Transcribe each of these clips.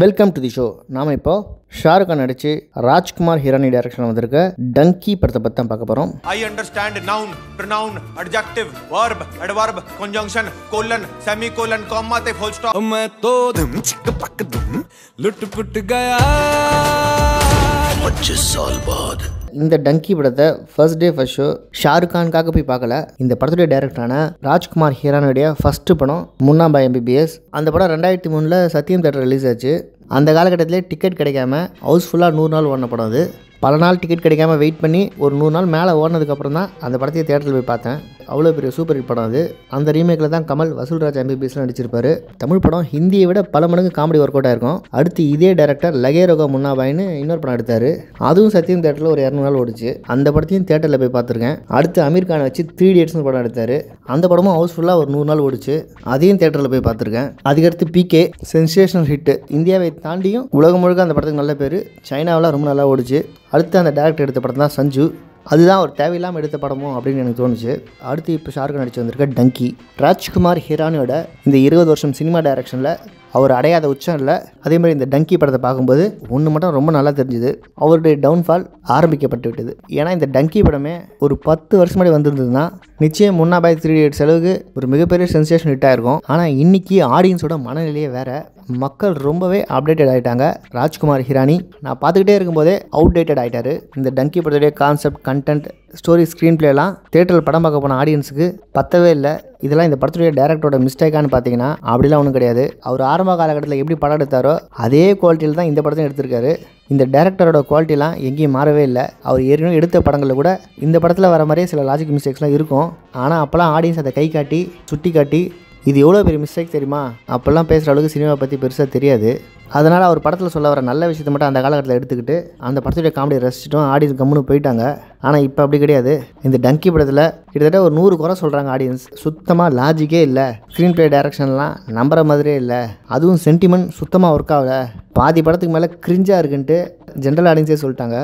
welcome to the show நாம் இப்போ ஷாருக் கான் நடிச்சு ராஜ்குமார் ஹிரானி டைரக்ஷன் வந்திருக்க டங்கி படத்தை பத்தி பார்க்க போகிறோம் I understand noun pronoun adjective verb adverb conjunction colon semicolon comma the full stop मैं तो धम चिक पक दुम लुट पुट गया 25 साल இந்த டங்கி படத்தை ஃபர்ஸ்ட் டே ஃபர்ஸ்ட் ஷோ ஷாருக்கான்காக போய் பார்க்கல இந்த படத்துடைய டேரக்டரான ராஜ்குமார் ஹீரானுடைய ஃபர்ஸ்ட் படம் முன்னாம்பா எம்பிபிஎஸ் அந்த படம் ரெண்டாயிரத்தி மூணில் சத்தியம் தேட்டர் ரிலீஸ் ஆச்சு அந்த காலகட்டத்திலே டிக்கெட் கிடைக்காம ஹவுஸ்ஃபுல்லாக நூறு நாள் ஓடின படம் அது பல நாள் டிக்கெட் கிடைக்காம வெயிட் பண்ணி ஒரு நூறு நாள் மேலே ஓடினதுக்கப்புறம் தான் அந்த படத்தையே தேட்டரில் போய் பார்த்தேன் அவ்வளோ பெரிய சூப்பர் ஹிட் படம் அது அந்த ரீமேக்கில் தான் கமல் வசூல்ராஜ் எம்பிபிஎஸ்லாம் நடிச்சிருப்பாரு தமிழ் படம் ஹிந்தியை விட பல மடங்கு காமெடி ஒர்க் அவுட் ஆயிருக்கும் அடுத்து இதே டேரக்டர் லகேரோகா முன்னாபாயின்னு இன்னொரு படம் எடுத்தார் அதுவும் சத்தியம் தேட்டரில் ஒரு இரநூறு நாள் ஓடிச்சு அந்த படத்தையும் தேட்டரில் போய் பார்த்துருக்கேன் அடுத்து அமீர் கானை வச்சு த்ரீ இடியட்ஸ்னு படம் எடுத்தார் அந்த படமும் ஹவுஸ்ஃபுல்லாக ஒரு நூறு நாள் ஓடிச்சு அதையும் தேட்டரில் போய் பார்த்துருக்கேன் அதுக்கடுத்து பிகே சென்சேஷனல் ஹிட்டு இந்தியாவை தாண்டியும் உலகம் முழுக்க அந்த படத்துக்கு நல்ல பேர் சைனாவில் ரொம்ப நல்லா ஓடிச்சு அடுத்து அந்த டேரக்டர் எடுத்த படம் தான் சஞ்சு அதுதான் ஒரு தேவையில்லாமல் எடுத்த படமோ அப்படின்னு எனக்கு தோணுச்சு அடுத்து இப்போ ஷாருக்கு நடிச்சு வந்திருக்க டங்கி ராஜ்குமார் ஹிரானியோட இந்த இருபது வருஷம் சினிமா டைரக்ஷனில் அவர் அடையாத உச்சம் இல்லை அதே மாதிரி இந்த டங்கி படத்தை பார்க்கும்போது ஒன்று மட்டும் ரொம்ப நல்லா தெரிஞ்சுது அவருடைய டவுன்ஃபால் ஆரம்பிக்கப்பட்டு விட்டது ஏன்னா இந்த டங்கி படமே ஒரு பத்து வருஷம் முன்னாடி வந்திருந்ததுன்னா நிச்சயம் முன்னா பாய் த்ரீ எயிட் செலவுக்கு ஒரு மிகப்பெரிய சென்சேஷன் ஹிட் இருக்கும் ஆனால் இன்றைக்கி ஆடியன்ஸோட மனநிலையே வேறு மக்கள் ரொம்பவே அப்டேட்டட் ஆகிட்டாங்க ராஜ்குமார் ஹிரானி நான் பார்த்துக்கிட்டே இருக்கும்போதே அவுடேட்டட் ஆகிட்டார் இந்த டங்கி படத்துடைய கான்செப்ட் கண்டென்ட் ஸ்டோரி ஸ்க்ரீன் பிளேலாம் தேட்டரில் படம் பார்க்க போன ஆடியன்ஸுக்கு பத்தவே இல்லை இதெல்லாம் இந்த படத்துடைய டேரக்டரோட மிஸ்டேக்கானு பார்த்தீங்கன்னா அப்படிலாம் ஒன்றும் கிடையாது அவர் ஆரம்ப காலகட்டத்தில் எப்படி படம் எடுத்தாரோ ஹீரோ அதே குவாலிட்டியில் தான் இந்த படத்தையும் எடுத்திருக்காரு இந்த டேரக்டரோட குவாலிட்டிலாம் எங்கேயும் மாறவே இல்லை அவர் ஏற்கனவே எடுத்த படங்களில் கூட இந்த படத்தில் வர மாதிரியே சில லாஜிக் மிஸ்டேக்ஸ்லாம் இருக்கும் ஆனால் அப்போல்லாம் ஆடியன்ஸ் அதை கை காட்டி சுட்டி காட்டி இது எவ்வளோ பெரிய மிஸ்டேக் தெரியுமா அப்போல்லாம் பேசுகிற அளவுக்கு சினிமா பற்றி பெருசாக தெரியாது அதனால் அவர் படத்தில் சொல்ல வர நல்ல விஷயத்தை மட்டும் அந்த காலகட்டத்தில் எடுத்துக்கிட்டு அந்த படத்துடைய காமெடி ரசிச்சிட்டோம் ஆடியன்ஸ் கம்முன்னு போயிட்டாங்க ஆனால் இப்போ அப்படி கிடையாது இந்த டங்கி படத்தில் கிட்டத்தட்ட ஒரு நூறு குறை சொல்கிறாங்க ஆடியன்ஸ் சுத்தமாக லாஜிக்கே இல்லை ஸ்க்ரீன் ப்ளே டைரக்ஷன்லாம் நம்புற மாதிரியே இல்லை அதுவும் சென்டிமெண்ட் சுத்தமாக ஒர்க் ஆகலை பாதி படத்துக்கு மேலே கிரிஞ்சாக இருக்குன்ட்டு ஜென்ரல் ஆடியன்ஸே சொல்லிட்டாங்க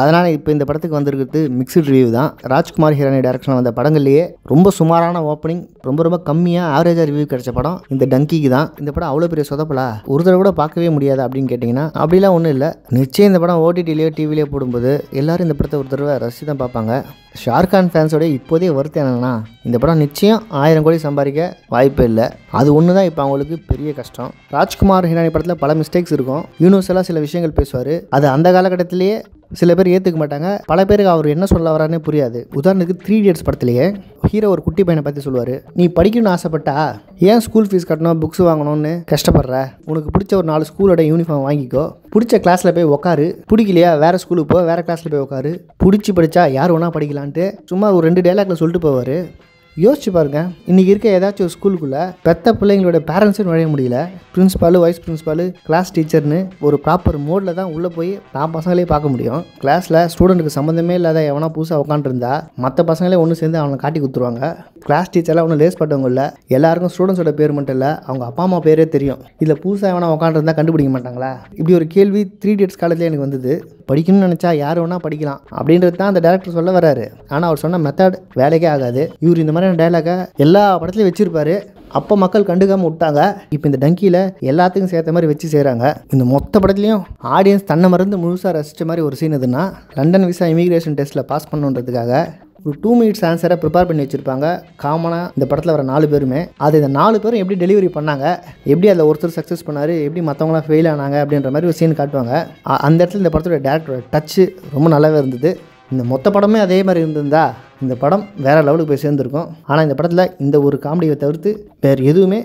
அதனால் இப்போ இந்த படத்துக்கு வந்திருக்கிறது மிக்சட் ரிவ்யூ தான் ராஜ்குமார் ஹிரானி டேரக்ஷனில் வந்த படங்கள்லேயே ரொம்ப சுமாரான ஓப்பனிங் ரொம்ப ரொம்ப கம்மியாக ஆவரேஜாக ரிவ்யூ கிடைச்ச படம் இந்த டங்கிக்கு தான் இந்த படம் அவ்வளோ பெரிய சொதப்பலா ஒரு தடவை கூட பார்க்கவே முடியாது அப்படின்னு கேட்டிங்கன்னா அப்படிலாம் ஒன்றும் இல்லை நிச்சயம் இந்த படம் ஓடிடிலேயோ டிவிலேயோ போடும்போது எல்லோரும் இந்த படத்தை ஒரு தடவை ரசி தான் பார்ப்பாங்க ஷாருக்கான் ஃபேன்ஸோட இப்போதே வருத்தம் என்னென்னா இந்த படம் நிச்சயம் ஆயிரம் கோடி சம்பாதிக்க வாய்ப்பே இல்லை அது ஒன்று தான் இப்போ அவங்களுக்கு பெரிய கஷ்டம் ராஜ்குமார் ஹிரானி படத்தில் பல மிஸ்டேக்ஸ் இருக்கும் யூனிவர்ஸெல்லாம் சில விஷயங்கள் பேசுவார் அது அந்த காலகட்டத்திலேயே சில பேர் ஏற்றுக்க மாட்டாங்க பல பேருக்கு அவர் என்ன சொல்ல வரானே புரியாது உதாரணத்துக்கு த்ரீ இடியட்ஸ் படத்துலேயே ஹீரோ ஒரு குட்டி பையனை பற்றி சொல்லுவார் நீ படிக்கணும்னு ஆசைப்பட்டா ஏன் ஸ்கூல் ஃபீஸ் கட்டணும் புக்ஸ் வாங்கணும்னு கஷ்டப்படுற உனக்கு பிடிச்ச ஒரு நாலு ஸ்கூலோட யூனிஃபார்ம் வாங்கிக்கோ பிடிச்ச கிளாஸில் போய் உட்காரு பிடிக்கலையா வேறு ஸ்கூலுக்கு போ வேறு கிளாஸில் போய் உட்காரு பிடிச்சி படித்தா யார் வேணால் படிக்கலான்ட்டு சும்மா ஒரு ரெண்டு டைலாக்ல சொல்லிட்டு போவார் யோசிச்சு பாருங்க இன்றைக்கி இருக்க ஏதாச்சும் ஒரு ஸ்கூலுக்குள்ளே பெத்த பிள்ளைங்களோட பேரண்ட்ஸும் நுழைய முடியல பிரின்ஸ்பாலு வைஸ் பிரின்ஸ்பாலு கிளாஸ் டீச்சர்னு ஒரு ப்ராப்பர் மோடில் தான் உள்ளே போய் நான் பசங்களே பார்க்க முடியும் கிளாஸில் ஸ்டூடெண்ட்டுக்கு சம்மந்தமே இல்லாத எவனா புதுசாக உட்காந்துருந்தா மற்ற பசங்களே ஒன்று சேர்ந்து அவனை காட்டி கொடுத்துருவாங்க கிளாஸ் டீச்சர்லாம் ஒன்றும் லேஸ் பட்டவங்க இல்லை எல்லாருக்கும் ஸ்டூடெண்ட்ஸோட பேர் மட்டும் இல்லை அவங்க அப்பா அம்மா பேரே தெரியும் இதில் புதுசாக எவனா உட்காந்துருந்தா கண்டுபிடிக்க மாட்டாங்களா இப்படி ஒரு கேள்வி த்ரீ டேட்ஸ் காலத்தில் எனக்கு வந்தது படிக்கணும்னு நினச்சா யார் வேணால் படிக்கலாம் அப்படின்றது தான் அந்த டேரக்டர் சொல்ல வர்றாரு ஆனால் அவர் சொன்ன மெத்தட் வேலைக்கே ஆகாது இவர் இந்த மாதிரியான டைலாகை எல்லா படத்துலையும் வச்சுருப்பாரு அப்போ மக்கள் கண்டுக்காமல் விட்டாங்க இப்போ இந்த டங்கியில் எல்லாத்துக்கும் சேர்த்த மாதிரி வச்சு செய்கிறாங்க இந்த மொத்த படத்துலையும் ஆடியன்ஸ் தன்னை மறந்து முழுசாக ரசித்த மாதிரி ஒரு சீன் எதுனா லண்டன் விசா இமிக்ரேஷன் டெஸ்ட்டில் பாஸ் பண்ணுன்றதுக்காக ஒரு டூ மினிட்ஸ் ஆன்சரை ப்ரிப்பேர் பண்ணி வச்சுருப்பாங்க காமனாக இந்த படத்தில் வர நாலு பேருமே அது இந்த நாலு பேரும் எப்படி டெலிவரி பண்ணாங்க எப்படி அதில் ஒருத்தர் சக்ஸஸ் பண்ணார் எப்படி மற்றவங்களாம் ஃபெயில் ஆனாங்க அப்படின்ற மாதிரி ஒரு சீன் காட்டுவாங்க அந்த இடத்துல இந்த படத்தோட டேரக்டரோட டச்சு ரொம்ப நல்லாவே இருந்தது இந்த மொத்த படமே அதே மாதிரி இருந்திருந்தா இந்த படம் வேறு லெவலுக்கு போய் சேர்ந்துருக்கும் ஆனால் இந்த படத்தில் இந்த ஒரு காமெடியை தவிர்த்து வேறு எதுவுமே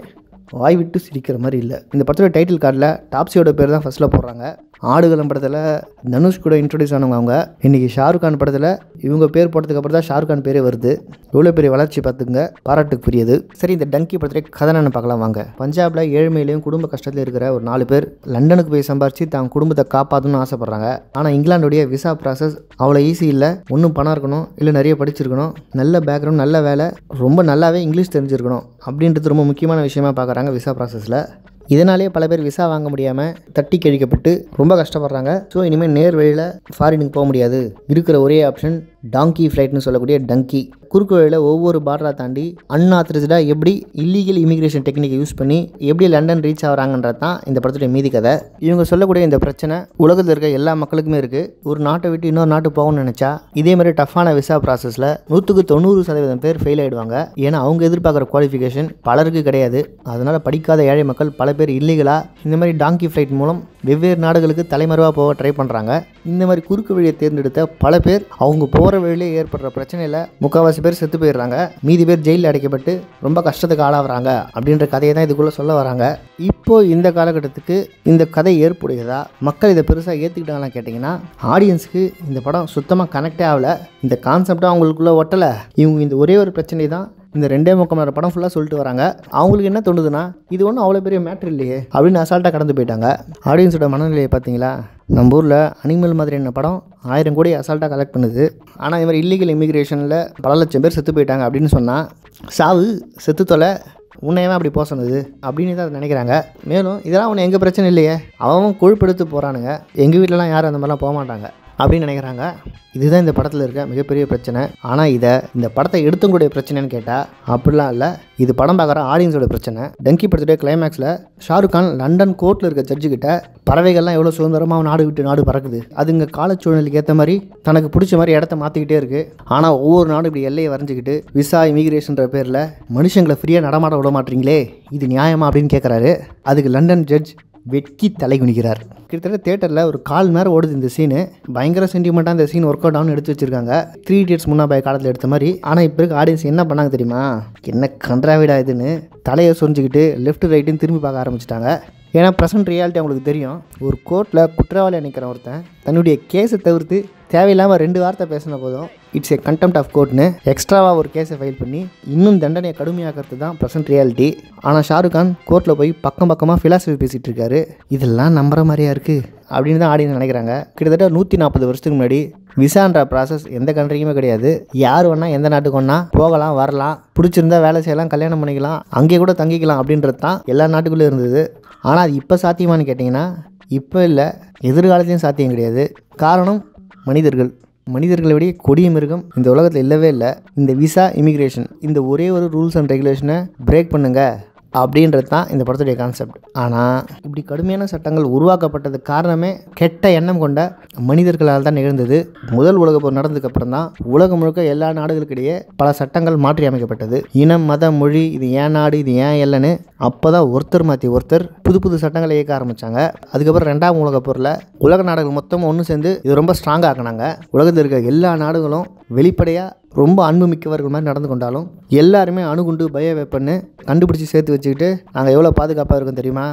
வாய் விட்டு சிரிக்கிற மாதிரி இல்லை இந்த படத்தோட டைட்டில் கார்டில் டாப்ஸியோட பேர் தான் ஃபஸ்ட்டில் போடுறாங்க ஆடுகளம் படத்தில் தனுஷ் கூட இன்ட்ரடியூஸ் ஆனவங்க அவங்க இன்றைக்கி ஷாருக்கான் படத்தில் இவங்க பேர் போட்டதுக்கு அப்புறம் தான் ஷாருக்கான் பேரே வருது இவ்வளோ பெரிய வளர்ச்சி பார்த்துங்க பாராட்டுக்கு புரியுது சரி இந்த டங்கி படத்துலேயே கதை பார்க்கலாம் வாங்க பஞ்சாபில் ஏழ்மையிலையும் குடும்ப கஷ்டத்துலையும் இருக்கிற ஒரு நாலு பேர் லண்டனுக்கு போய் சம்பாரித்து தான் குடும்பத்தை காப்பாற்றணும்னு ஆசைப்பட்றாங்க ஆனால் இங்கிலாண்டுடைய விசா ப்ராசஸ் அவ்வளோ ஈஸி இல்லை ஒன்றும் பணம் இருக்கணும் இல்லை நிறைய படிச்சிருக்கணும் நல்ல பேக்ரவுண்ட் நல்ல வேலை ரொம்ப நல்லாவே இங்கிலீஷ் தெரிஞ்சிருக்கணும் அப்படின்றது ரொம்ப முக்கியமான விஷயமா பார்க்குறாங்க விசா ப்ராசஸில் இதனாலேயே பல பேர் விசா வாங்க முடியாமல் தட்டி கழிக்கப்பட்டு ரொம்ப கஷ்டப்படுறாங்க ஸோ இனிமேல் நேர் வழியில் ஃபாரினுக்கு போக முடியாது இருக்கிற ஒரே ஆப்ஷன் டாங்கி ஃப்ளைட்னு சொல்லக்கூடிய டங்கி குறுக்கு வழியில் ஒவ்வொரு பார்டரை தாண்டி அன்ஆத்தரைஸ்டாக எப்படி இல்லீகல் இமிக்ரேஷன் டெக்னிக்கை யூஸ் பண்ணி எப்படி லண்டன் ரீச் ஆகிறாங்கன்றது தான் இந்த படத்துடைய மீதி கதை இவங்க சொல்லக்கூடிய இந்த பிரச்சனை உலகத்தில் இருக்க எல்லா மக்களுக்குமே இருக்குது ஒரு நாட்டை விட்டு இன்னொரு நாட்டு போகணும்னு நினச்சா இதே மாதிரி டஃப்பான விசா ப்ராசஸில் நூற்றுக்கு தொண்ணூறு சதவீதம் பேர் ஃபெயில் ஆகிடுவாங்க ஏன்னா அவங்க எதிர்பார்க்குற குவாலிஃபிகேஷன் பலருக்கு கிடையாது அதனால் படிக்காத ஏழை மக்கள் பல பேர் இல்லீகலாக இந்த மாதிரி டாங்கி ஃப்ளைட் மூலம் வெவ்வேறு நாடுகளுக்கு தலைமறைவாக போக ட்ரை பண்ணுறாங்க இந்த மாதிரி குறுக்கு வழியை தேர்ந்தெடுத்த பல பேர் அவங்க போகிற போகிற வழியிலே ஏற்படுற பிரச்சனையில் முக்கால்வாசி பேர் செத்து போயிடுறாங்க மீதி பேர் ஜெயிலில் அடைக்கப்பட்டு ரொம்ப கஷ்டத்துக்கு ஆளாகிறாங்க அப்படின்ற கதையை தான் இதுக்குள்ளே சொல்ல வராங்க இப்போ இந்த காலகட்டத்துக்கு இந்த கதை ஏற்புடையதா மக்கள் இதை பெருசாக ஏற்றுக்கிட்டாங்களா கேட்டிங்கன்னா ஆடியன்ஸுக்கு இந்த படம் சுத்தமாக கனெக்டே ஆகலை இந்த கான்செப்டாக அவங்களுக்குள்ளே ஒட்டலை இவங்க இந்த ஒரே ஒரு பிரச்சனை தான் இந்த ரெண்டே முக்கம் நேரம் படம் ஃபுல்லாக சொல்லிட்டு வராங்க அவங்களுக்கு என்ன தோணுதுன்னா இது ஒன்றும் அவ்வளோ பெரிய மேட்ரு இல்லையே அப்படின்னு அசால்ட்டாக கடந்து போயிட்டாங்க ஆடியன்ஸோட மனநிலையை பார்த்தீங்களா நம்ம ஊரில் அனிமல் மாதிரியான படம் ஆயிரம் கோடி அசால்ட்டாக கலெக்ட் பண்ணுது ஆனால் இவர் இல்லீகல் இமிக்ரேஷனில் பல லட்சம் பேர் செத்து போயிட்டாங்க அப்படின்னு சொன்னால் சாவு செத்து தொலை உன்னையவே அப்படி போக சொன்னது அப்படின்னு தான் அதை நினைக்கிறாங்க மேலும் இதெல்லாம் ஒன்று எங்கள் பிரச்சனை இல்லையே அவன் கொழுப்பெடுத்து போகிறானுங்க எங்கள் வீட்டிலலாம் யாரும் அந்த மாதிரிலாம் போக மாட்டாங்க அப்படின்னு நினைக்கிறாங்க இதுதான் இந்த படத்தில் இருக்க மிகப்பெரிய பிரச்சனை ஆனால் இதை இந்த படத்தை எடுத்தவங்களுடைய பிரச்சனைன்னு கேட்டால் அப்படிலாம் இல்லை இது படம் பார்க்குற ஆடியன்ஸோட பிரச்சனை டங்கி படத்துடைய கிளைமேக்ஸில் ஷாருக் கான் லண்டன் கோர்ட்டில் இருக்க ஜட்ஜு கிட்ட பறவைகள்லாம் எவ்வளோ சுதந்திரமாக நாடு விட்டு நாடு பறக்குது அதுங்க காலச்சூழ்நிலைக்கு ஏற்ற மாதிரி தனக்கு பிடிச்ச மாதிரி இடத்த மாற்றிக்கிட்டே இருக்குது ஆனால் ஒவ்வொரு நாடும் இப்படி எல்லையை வரைஞ்சிக்கிட்டு விசா இமிகிரேஷன்ற பேரில் மனுஷங்களை ஃப்ரீயாக நடமாட விட மாட்டீங்களே இது நியாயமா அப்படின்னு கேட்குறாரு அதுக்கு லண்டன் ஜட்ஜ் வெட்கி தலை குனிக்கிறார் கிட்டத்தட்ட தேட்டரில் ஒரு கால் நேரம் ஓடுது இந்த சீனு பயங்கர சென்டிமெண்ட்டாக இந்த சீன் ஒர்க் அவுட் ஆகும்னு எடுத்து வச்சிருக்காங்க த்ரீ இடியட்ஸ் முன்னா பய காலத்தில் எடுத்த மாதிரி ஆனால் இப்போ இருக்க ஆடியன்ஸ் என்ன பண்ணாங்க தெரியுமா என்ன கன்றாவிடா இதுன்னு தலையை சொரிஞ்சிக்கிட்டு லெஃப்ட் ரைட்டுன்னு திரும்பி பார்க்க ஆரம்பிச்சிட்டாங்க ஏன்னா ப்ரெசன்ட் ரியாலிட்டி அவங்களுக்கு தெரியும் ஒரு கோர்ட்டில் குற்றவாளி நிற்கிற ஒருத்தன் தன்னுடைய கேஸை தவிர்த்து தேவையில்லாமல் ரெண்டு வார்த்தை பேசின போதும் இட்ஸ் ஏ கண்டெம்ட் ஆஃப் கோர்ட்னு எக்ஸ்ட்ராவாக ஒரு கேஸை ஃபைல் பண்ணி இன்னும் தண்டனையை கடுமையாக்கிறது தான் ப்ரெசன்ட் ரியாலிட்டி ஆனால் ஷாருக் கான் கோர்ட்டில் போய் பக்கம் பக்கமாக ஃபிலாசபி பேசிகிட்டு இருக்காரு இதெல்லாம் நம்புற மாதிரியா இருக்குது அப்படின்னு தான் ஆடியன்ஸ் நினைக்கிறாங்க கிட்டத்தட்ட நூற்றி நாற்பது வருஷத்துக்கு முன்னாடி விசான்ற ப்ராசஸ் எந்த கண்ட்ரிக்குமே கிடையாது யார் வேணால் எந்த நாட்டுக்கு வேணா போகலாம் வரலாம் பிடிச்சிருந்தா வேலை செய்யலாம் கல்யாணம் பண்ணிக்கலாம் அங்கேயே கூட தங்கிக்கலாம் அப்படின்றது தான் எல்லா நாட்டுக்குள்ளே இருந்தது ஆனால் அது இப்போ சாத்தியமானு கேட்டிங்கன்னா இப்போ இல்லை எதிர்காலத்தையும் சாத்தியம் கிடையாது காரணம் மனிதர்கள் மனிதர்களை விட கொடிய மிருகம் இந்த உலகத்தில் இல்லவே இல்லை இந்த விசா இமிக்ரேஷன் இந்த ஒரே ஒரு ரூல்ஸ் அண்ட் ரெகுலேஷனை பிரேக் பண்ணுங்கள் அப்படின்றது தான் இந்த படத்துடைய கான்செப்ட் ஆனால் இப்படி கடுமையான சட்டங்கள் உருவாக்கப்பட்டது காரணமே கெட்ட எண்ணம் கொண்ட மனிதர்களால் தான் நிகழ்ந்தது முதல் உலக போர் நடந்ததுக்கு அப்புறம் தான் உலகம் முழுக்க எல்லா நாடுகளுக்கிடையே பல சட்டங்கள் மாற்றி அமைக்கப்பட்டது இனம் மத மொழி இது ஏன் நாடு இது ஏன் இல்லைன்னு அப்போ தான் ஒருத்தர் மாற்றி ஒருத்தர் புது புது சட்டங்களை இயக்க ஆரம்பித்தாங்க அதுக்கப்புறம் ரெண்டாம் உலக போரில் உலக நாடுகள் மொத்தம் ஒன்று சேர்ந்து இது ரொம்ப ஸ்ட்ராங்காக ஆக்கினாங்க உலகத்தில் இருக்க எல்லா நாடுகளும் வெளிப்படையாக ரொம்ப அன்பு மிக்கவர்கள் மாதிரி நடந்து கொண்டாலும் எல்லாருமே அணுகுண்டு பய வெப்பன்னு கண்டுபிடிச்சி சேர்த்து வச்சுக்கிட்டு நாங்கள் எவ்வளோ பாதுகாப்பாக இருக்கோம் தெரியுமா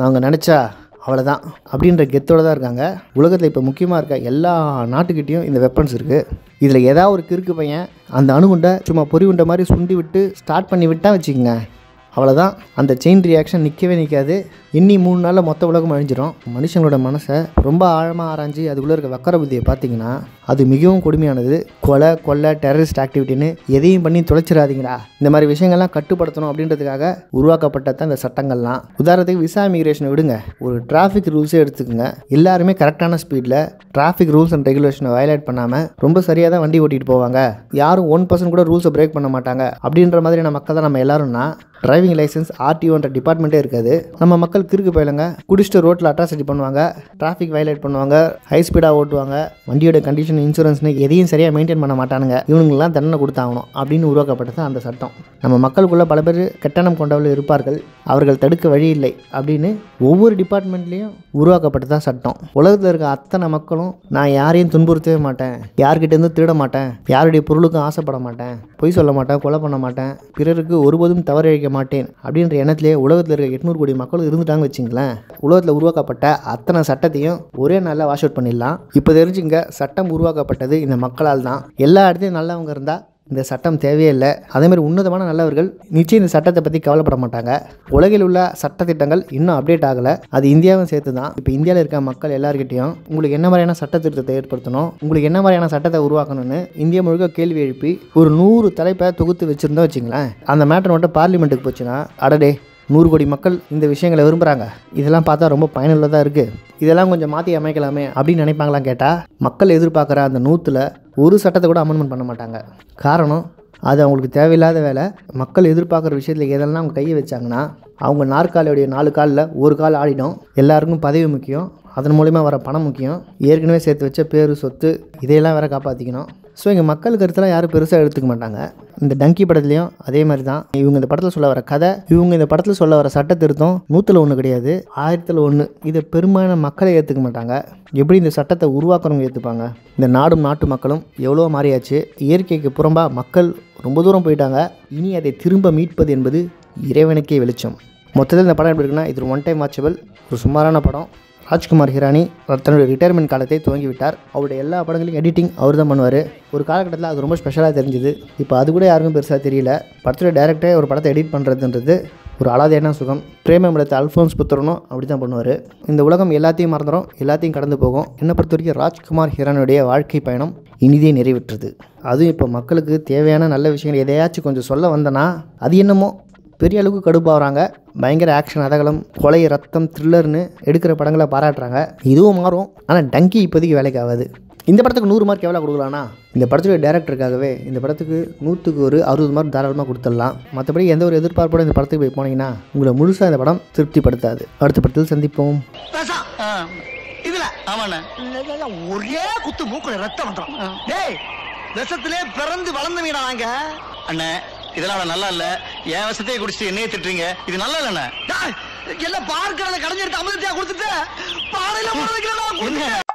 நாங்கள் நினச்சா அவ்வளோதான் அப்படின்ற கெத்தோடு தான் இருக்காங்க உலகத்தில் இப்போ முக்கியமாக இருக்க எல்லா நாட்டுக்கிட்டேயும் இந்த வெப்பன்ஸ் இருக்குது இதில் ஏதாவது ஒரு கிறுக்கு பையன் அந்த அணுகுண்டை சும்மா பொறி உண்டை மாதிரி சுண்டி விட்டு ஸ்டார்ட் பண்ணி விட்டால் வச்சுக்கோங்க அவ்வளோதான் அந்த செயின் ரியாக்ஷன் நிற்கவே நிற்காது இன்னி மூணு நாளில் மொத்த உலகம் அழிஞ்சிடும் மனுஷங்களோட மனசை ரொம்ப ஆழமாக ஆராய்ஞ்சு அதுக்குள்ளே இருக்க வக்கர புத்தியை பார்த்தீங்கன்னா அது மிகவும் கொடுமையானது கொலை கொள்ளை டெரரிஸ்ட் ஆக்டிவிட்டின்னு எதையும் பண்ணி தொலைச்சிடாதீங்களா இந்த மாதிரி விஷயங்கள்லாம் கட்டுப்படுத்தணும் அப்படின்றதுக்காக உருவாக்கப்பட்ட தான் இந்த சட்டங்கள்லாம் உதாரணத்துக்கு விசா இமிகிரேஷனை விடுங்க ஒரு டிராஃபிக் ரூல்ஸே எடுத்துக்கோங்க எல்லாருமே கரெக்டான ஸ்பீடில் டிராஃபிக் ரூல்ஸ் அண்ட் ரெகுலேஷனை வயலேட் பண்ணாமல் ரொம்ப சரியாக தான் வண்டி ஓட்டிகிட்டு போவாங்க யாரும் ஒன் பர்சன்ட் கூட ரூல்ஸை பிரேக் பண்ண மாட்டாங்க அப்படின்ற மாதிரியான மக்கள் தான் நம்ம எல்லாரும்னா டிரைவிங் லைசன்ஸ் ஆர்டிஓன்ற டிபார்ட்மெண்ட்டே இருக்காது நம்ம மக்கள் கிறுக்கு போயிடுங்க குடிச்சிட்டு ரோட்டில் அட்ராசிட்டி பண்ணுவாங்க டிராஃபிக் வயலேட் பண்ணுவாங்க ஹை ஸ்பீடாக ஓட்டுவாங்க வண்டியோட கண்டிஷன் இன்சூரன்ஸ்னு எதையும் சரியாக மெயின்டைன் பண்ண மாட்டானுங்க இவனுங்கெல்லாம் தண்டனை கொடுத்தாகணும் அப்படின்னு உருவாக்கப்பட்டது அந்த சட்டம் நம்ம மக்களுக்குள்ளே பல பேர் கட்டணம் கொண்டவர்கள் இருப்பார்கள் அவர்கள் தடுக்க வழி இல்லை அப்படின்னு ஒவ்வொரு டிபார்ட்மெண்ட்லேயும் உருவாக்கப்பட்டது தான் சட்டம் உலகத்தில் இருக்க அத்தனை மக்களும் நான் யாரையும் துன்புறுத்தவே மாட்டேன் யார்கிட்டேருந்து திருட மாட்டேன் யாருடைய பொருளுக்கும் ஆசைப்பட மாட்டேன் பொய் சொல்ல மாட்டேன் கொலை பண்ண மாட்டேன் பிறருக்கு ஒருபோதும் தவறு இழைக்க மாட்டேன் அப்படின்ற எண்ணத்திலே உலகத்தில் இருக்க எட்நூறு கோடி மக்கள் இருந்துட்டாங்க வச்சுங்களேன் உலகத்தில் உருவாக்கப்பட்ட அத்தனை சட்டத்தையும் ஒரே நாளில் வாஷ் அவுட் பண்ணிடலாம் இப்போ தெரிஞ்சுங்க சட்டம் உருவாக்கப்பட்டது இந்த மக்களால் தான் எல்லா இடத்துலையும் நல்லவங்க இருந்தால் இந்த சட்டம் தேவையே இல்லை அதேமாதிரி உன்னதமான நல்லவர்கள் நிச்சயம் இந்த சட்டத்தை பற்றி கவலைப்பட மாட்டாங்க உலகில் உள்ள சட்ட திட்டங்கள் இன்னும் அப்டேட் ஆகலை அது இந்தியாவும் சேர்த்து தான் இப்போ இந்தியாவில் இருக்க மக்கள் எல்லாருக்கிட்டையும் உங்களுக்கு என்ன மாதிரியான சட்ட திருத்தத்தை ஏற்படுத்தணும் உங்களுக்கு என்ன மாதிரியான சட்டத்தை உருவாக்கணும்னு இந்தியா முழுக்க கேள்வி எழுப்பி ஒரு நூறு தலைப்பை தொகுத்து வச்சுருந்தா வச்சிங்களேன் அந்த மேட்டர் மட்டும் பார்லிமெண்ட்டுக்கு போச்சுன்னா அடடே நூறு கோடி மக்கள் இந்த விஷயங்களை விரும்புகிறாங்க இதெல்லாம் பார்த்தா ரொம்ப பயனுள்ளதாக இருக்குது இதெல்லாம் கொஞ்சம் மாற்றி அமைக்கலாமே அப்படின்னு நினைப்பாங்களாம் கேட்டால் மக்கள் எதிர்பார்க்குற அந்த நூற்றில் ஒரு சட்டத்தை கூட அமெண்ட்மெண்ட் பண்ண மாட்டாங்க காரணம் அது அவங்களுக்கு தேவையில்லாத வேலை மக்கள் எதிர்பார்க்குற விஷயத்தில் எதெல்லாம் அவங்க கையை வச்சாங்கன்னா அவங்க நாற்காலியுடைய நாலு காலில் ஒரு கால் ஆடிடும் எல்லாருக்கும் பதவி முக்கியம் அதன் மூலிமா வர பணம் முக்கியம் ஏற்கனவே சேர்த்து வச்ச பேர் சொத்து இதையெல்லாம் வேற காப்பாற்றிக்கணும் ஸோ இங்கே மக்கள் கருத்தெல்லாம் யாரும் பெருசாக எடுத்துக்க மாட்டாங்க இந்த டங்கி படத்துலையும் அதே மாதிரி தான் இவங்க இந்த படத்தில் சொல்ல வர கதை இவங்க இந்த படத்தில் சொல்ல வர சட்ட திருத்தம் நூற்றில் ஒன்று கிடையாது ஆயிரத்தில் ஒன்று இதை பெரும்பாலான மக்களை ஏற்றுக்க மாட்டாங்க எப்படி இந்த சட்டத்தை உருவாக்குறவங்க ஏற்றுப்பாங்க இந்த நாடும் நாட்டு மக்களும் எவ்வளோ மாறியாச்சு இயற்கைக்கு புறம்பாக மக்கள் ரொம்ப தூரம் போயிட்டாங்க இனி அதை திரும்ப மீட்பது என்பது இறைவனுக்கே வெளிச்சம் மொத்தத்தில் இந்த படம் எப்படி இருக்குன்னா இது ஒன் டைம் வாட்சபிள் ஒரு சுமாரான படம் ராஜ்குமார் ஹிரானி தன்னுடைய ரிட்டையர்மெண்ட் காலத்தை துவங்கிவிட்டார் அவருடைய எல்லா படங்களையும் எடிட்டிங் அவர் தான் பண்ணுவார் ஒரு காலகட்டத்தில் அது ரொம்ப ஸ்பெஷலாக தெரிஞ்சுது இப்போ அது கூட யாருக்கும் பெருசாக தெரியல படத்துடைய டேரக்டரே ஒரு படத்தை எடிட் பண்ணுறதுன்றது ஒரு அலாதையான சுகம் பிரேமமிடத்தை அல்ஃபோன்ஸ் புத்திரனும் அப்படி தான் பண்ணுவார் இந்த உலகம் எல்லாத்தையும் மறந்துடும் எல்லாத்தையும் கடந்து போகும் என்னை பொறுத்த வரைக்கும் ராஜ்குமார் ஹிரானுடைய வாழ்க்கை பயணம் இனிதே நிறைவேற்றுது அதுவும் இப்போ மக்களுக்கு தேவையான நல்ல விஷயங்கள் எதையாச்சும் கொஞ்சம் சொல்ல வந்தேன்னா அது என்னமோ பெரிய அளவுக்கு கடுப்பாகிறாங்க பயங்கர ஆக்ஷன் அதகலம் கொலை ரத்தம் த்ரில்லர்னு எடுக்கிற படங்களை பாராட்டுறாங்க இதுவும் மாறும் ஆனால் டங்கி இப்போதைக்கு வேலைக்கு ஆகாது இந்த படத்துக்கு நூறு மார்க் எவ்வளோ கொடுக்கலாம்னா இந்த படத்துடைய டேரக்டருக்காகவே இந்த படத்துக்கு நூற்றுக்கு ஒரு அறுபது மார்க் தாராளமாக கொடுத்துடலாம் மற்றபடி எந்த ஒரு எதிர்பார்ப்போட இந்த படத்துக்கு போய் போனீங்கன்னா உங்களை முழுசாக இந்த படம் திருப்திப்படுத்தாது அடுத்த படத்தில் சந்திப்போம் ஒரே குத்து மூக்கு ரத்தம் டேய் பிறந்து பிறந்து மீனா வாங்க அண்ணன் இதெல்லாம் நல்லா இல்ல என் வசத்தையே குடிச்சு என்னைய திட்டுறீங்க இது நல்லா இல்லண்ணா என்ன பார்க்கறத கடைஞ்சி எடுத்து அமிர்தத்தையா கொடுத்துட்டு பாறையில